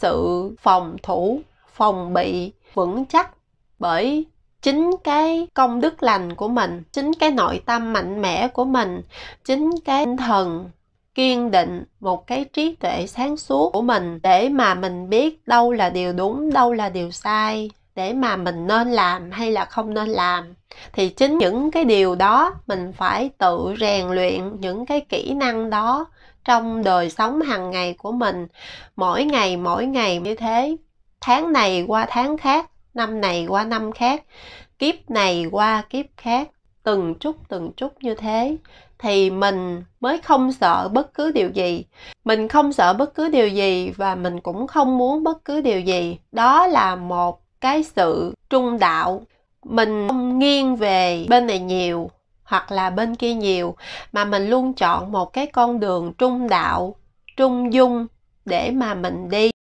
sự phòng thủ phòng bị vững chắc bởi chính cái công đức lành của mình chính cái nội tâm mạnh mẽ của mình chính cái tinh thần kiên định một cái trí tuệ sáng suốt của mình để mà mình biết đâu là điều đúng đâu là điều sai để mà mình nên làm hay là không nên làm thì chính những cái điều đó mình phải tự rèn luyện những cái kỹ năng đó trong đời sống hàng ngày của mình mỗi ngày mỗi ngày như thế tháng này qua tháng khác năm này qua năm khác kiếp này qua kiếp khác từng chút từng chút như thế thì mình mới không sợ bất cứ điều gì mình không sợ bất cứ điều gì và mình cũng không muốn bất cứ điều gì đó là một cái sự trung đạo mình không nghiêng về bên này nhiều hoặc là bên kia nhiều mà mình luôn chọn một cái con đường trung đạo trung dung để mà mình đi